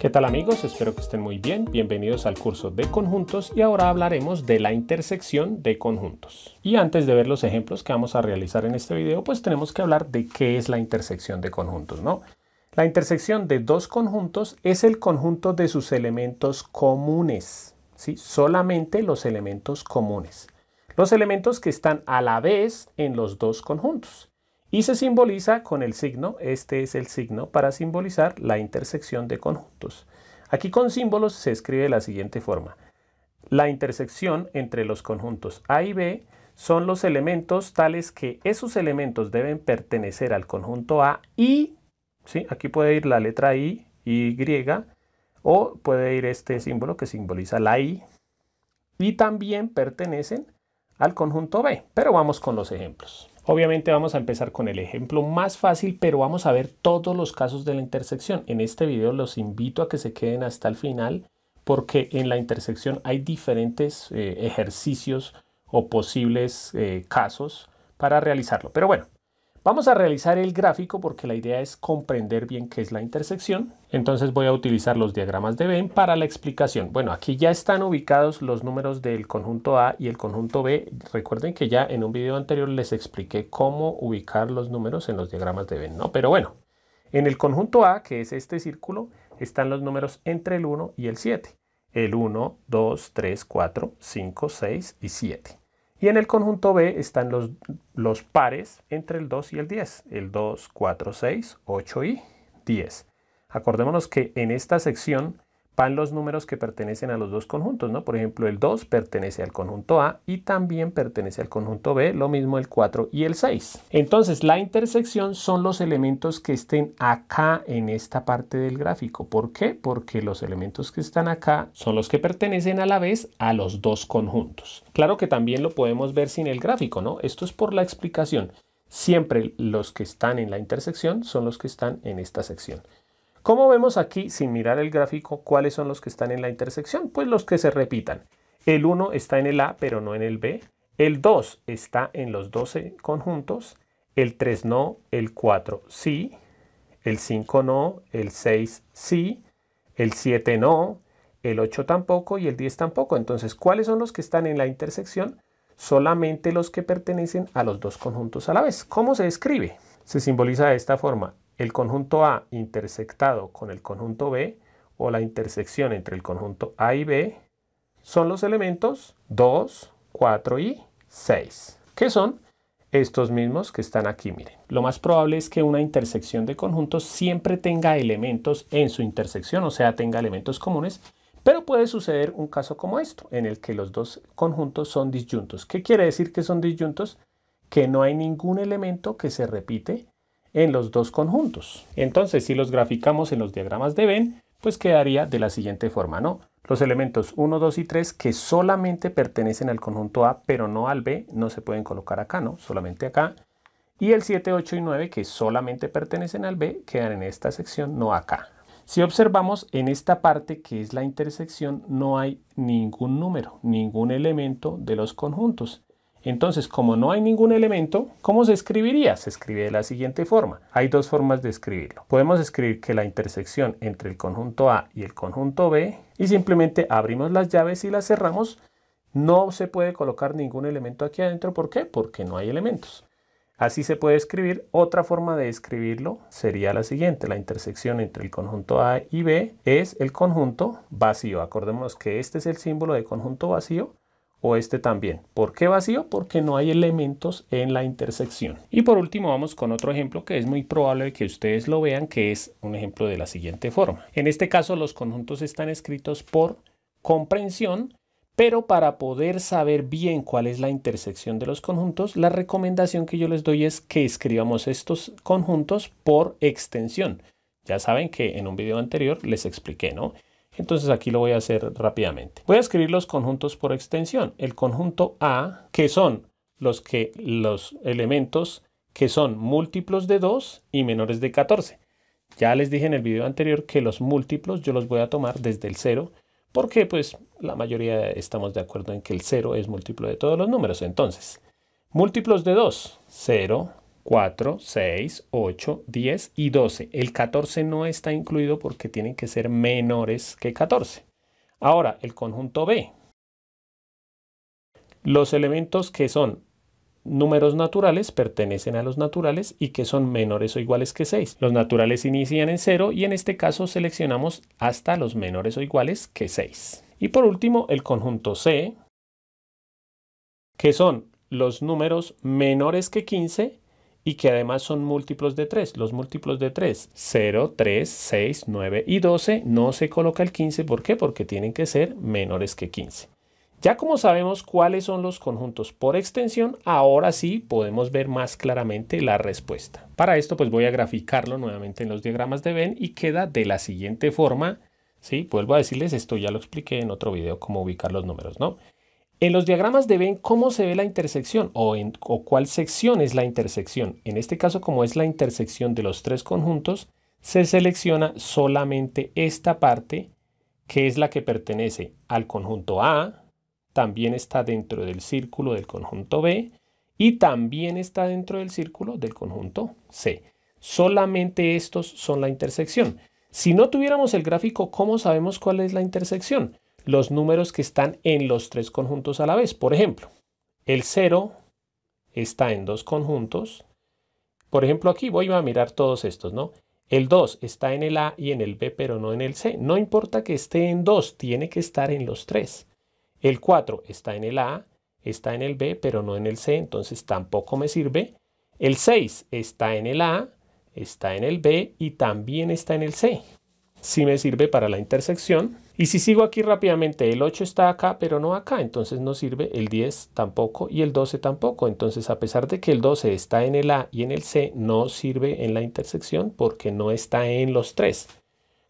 ¿Qué tal amigos? Espero que estén muy bien. Bienvenidos al curso de conjuntos y ahora hablaremos de la intersección de conjuntos. Y antes de ver los ejemplos que vamos a realizar en este video, pues tenemos que hablar de qué es la intersección de conjuntos, ¿no? La intersección de dos conjuntos es el conjunto de sus elementos comunes, ¿sí? Solamente los elementos comunes. Los elementos que están a la vez en los dos conjuntos y se simboliza con el signo, este es el signo para simbolizar la intersección de conjuntos. Aquí con símbolos se escribe de la siguiente forma. La intersección entre los conjuntos A y B son los elementos tales que esos elementos deben pertenecer al conjunto A y, ¿sí? aquí puede ir la letra I, Y, o puede ir este símbolo que simboliza la I, y también pertenecen al conjunto B. Pero vamos con los ejemplos. Obviamente vamos a empezar con el ejemplo más fácil, pero vamos a ver todos los casos de la intersección. En este video los invito a que se queden hasta el final porque en la intersección hay diferentes eh, ejercicios o posibles eh, casos para realizarlo. Pero bueno, Vamos a realizar el gráfico porque la idea es comprender bien qué es la intersección. Entonces voy a utilizar los diagramas de Venn para la explicación. Bueno, aquí ya están ubicados los números del conjunto A y el conjunto B. Recuerden que ya en un video anterior les expliqué cómo ubicar los números en los diagramas de Venn, ¿no? Pero bueno, en el conjunto A, que es este círculo, están los números entre el 1 y el 7. El 1, 2, 3, 4, 5, 6 y 7. Y en el conjunto B están los, los pares entre el 2 y el 10, el 2, 4, 6, 8 y 10. Acordémonos que en esta sección van los números que pertenecen a los dos conjuntos, ¿no? Por ejemplo, el 2 pertenece al conjunto A y también pertenece al conjunto B, lo mismo el 4 y el 6. Entonces, la intersección son los elementos que estén acá en esta parte del gráfico. ¿Por qué? Porque los elementos que están acá son los que pertenecen a la vez a los dos conjuntos. Claro que también lo podemos ver sin el gráfico, ¿no? Esto es por la explicación. Siempre los que están en la intersección son los que están en esta sección. ¿Cómo vemos aquí, sin mirar el gráfico, cuáles son los que están en la intersección? Pues los que se repitan. El 1 está en el A, pero no en el B. El 2 está en los 12 conjuntos. El 3 no, el 4 sí. El 5 no, el 6 sí. El 7 no, el 8 tampoco y el 10 tampoco. Entonces, ¿cuáles son los que están en la intersección? Solamente los que pertenecen a los dos conjuntos a la vez. ¿Cómo se escribe? Se simboliza de esta forma el conjunto A intersectado con el conjunto B o la intersección entre el conjunto A y B son los elementos 2, 4 y 6, que son estos mismos que están aquí, miren. Lo más probable es que una intersección de conjuntos siempre tenga elementos en su intersección, o sea, tenga elementos comunes, pero puede suceder un caso como esto, en el que los dos conjuntos son disjuntos ¿Qué quiere decir que son disyuntos? Que no hay ningún elemento que se repite en los dos conjuntos. Entonces, si los graficamos en los diagramas de Venn, pues quedaría de la siguiente forma, ¿no? Los elementos 1, 2 y 3 que solamente pertenecen al conjunto A, pero no al B, no se pueden colocar acá, ¿no? Solamente acá. Y el 7, 8 y 9 que solamente pertenecen al B, quedan en esta sección, no acá. Si observamos en esta parte que es la intersección, no hay ningún número, ningún elemento de los conjuntos. Entonces, como no hay ningún elemento, ¿cómo se escribiría? Se escribe de la siguiente forma. Hay dos formas de escribirlo. Podemos escribir que la intersección entre el conjunto A y el conjunto B, y simplemente abrimos las llaves y las cerramos. No se puede colocar ningún elemento aquí adentro. ¿Por qué? Porque no hay elementos. Así se puede escribir. Otra forma de escribirlo sería la siguiente. La intersección entre el conjunto A y B es el conjunto vacío. Acordémonos que este es el símbolo de conjunto vacío o este también. ¿Por qué vacío? Porque no hay elementos en la intersección. Y por último vamos con otro ejemplo que es muy probable que ustedes lo vean, que es un ejemplo de la siguiente forma. En este caso los conjuntos están escritos por comprensión, pero para poder saber bien cuál es la intersección de los conjuntos, la recomendación que yo les doy es que escribamos estos conjuntos por extensión. Ya saben que en un video anterior les expliqué, ¿no? Entonces aquí lo voy a hacer rápidamente. Voy a escribir los conjuntos por extensión. El conjunto A, que son los, que, los elementos que son múltiplos de 2 y menores de 14. Ya les dije en el video anterior que los múltiplos yo los voy a tomar desde el 0 porque pues la mayoría estamos de acuerdo en que el 0 es múltiplo de todos los números. Entonces, múltiplos de 2, 0, 4, 6, 8, 10 y 12. El 14 no está incluido porque tienen que ser menores que 14. Ahora, el conjunto B. Los elementos que son números naturales pertenecen a los naturales y que son menores o iguales que 6. Los naturales inician en 0 y en este caso seleccionamos hasta los menores o iguales que 6. Y por último, el conjunto C, que son los números menores que 15 y que además son múltiplos de 3. Los múltiplos de 3, 0, 3, 6, 9 y 12, no se coloca el 15. ¿Por qué? Porque tienen que ser menores que 15. Ya como sabemos cuáles son los conjuntos por extensión, ahora sí podemos ver más claramente la respuesta. Para esto pues voy a graficarlo nuevamente en los diagramas de Venn y queda de la siguiente forma. Sí, vuelvo a decirles, esto ya lo expliqué en otro video, cómo ubicar los números, ¿no? En los diagramas de Venn, cómo se ve la intersección o, o cuál sección es la intersección. En este caso, como es la intersección de los tres conjuntos, se selecciona solamente esta parte que es la que pertenece al conjunto A, también está dentro del círculo del conjunto B y también está dentro del círculo del conjunto C. Solamente estos son la intersección. Si no tuviéramos el gráfico, ¿cómo sabemos cuál es la intersección? los números que están en los tres conjuntos a la vez. Por ejemplo, el 0 está en dos conjuntos. Por ejemplo, aquí voy a mirar todos estos, ¿no? El 2 está en el A y en el B, pero no en el C. No importa que esté en 2, tiene que estar en los tres. El 4 está en el A, está en el B, pero no en el C, entonces tampoco me sirve. El 6 está en el A, está en el B y también está en el C. Si me sirve para la intersección. Y si sigo aquí rápidamente, el 8 está acá, pero no acá, entonces no sirve el 10 tampoco y el 12 tampoco. Entonces, a pesar de que el 12 está en el A y en el C, no sirve en la intersección porque no está en los tres.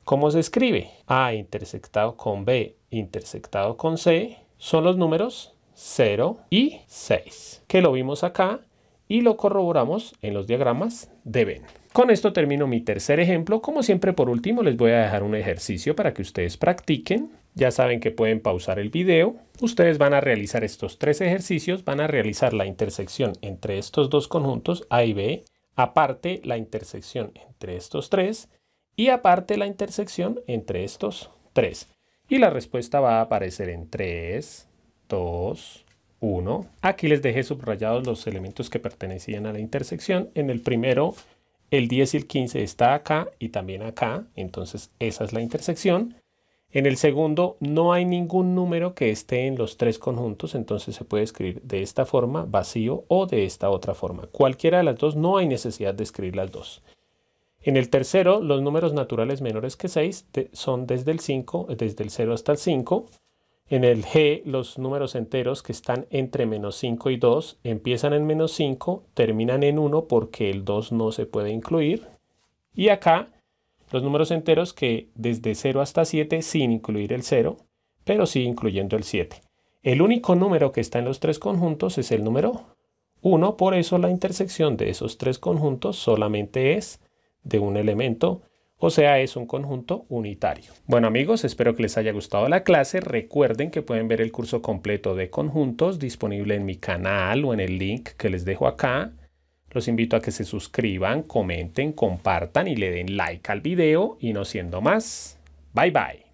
¿Cómo se escribe? A intersectado con B intersectado con C son los números 0 y 6, que lo vimos acá y lo corroboramos en los diagramas de Venn. Con esto termino mi tercer ejemplo. Como siempre, por último, les voy a dejar un ejercicio para que ustedes practiquen. Ya saben que pueden pausar el video. Ustedes van a realizar estos tres ejercicios. Van a realizar la intersección entre estos dos conjuntos, A y B. Aparte, la intersección entre estos tres. Y aparte, la intersección entre estos tres. Y la respuesta va a aparecer en 3, 2, 1. Aquí les dejé subrayados los elementos que pertenecían a la intersección. En el primero el 10 y el 15 está acá y también acá, entonces esa es la intersección. En el segundo no hay ningún número que esté en los tres conjuntos, entonces se puede escribir de esta forma, vacío o de esta otra forma. Cualquiera de las dos, no hay necesidad de escribir las dos. En el tercero, los números naturales menores que 6 son desde el 5, desde el 0 hasta el 5. En el G, los números enteros que están entre menos 5 y 2 empiezan en menos 5, terminan en 1 porque el 2 no se puede incluir. Y acá, los números enteros que desde 0 hasta 7 sin incluir el 0, pero sí incluyendo el 7. El único número que está en los tres conjuntos es el número 1, por eso la intersección de esos tres conjuntos solamente es de un elemento o sea, es un conjunto unitario. Bueno amigos, espero que les haya gustado la clase. Recuerden que pueden ver el curso completo de conjuntos disponible en mi canal o en el link que les dejo acá. Los invito a que se suscriban, comenten, compartan y le den like al video. Y no siendo más, bye bye.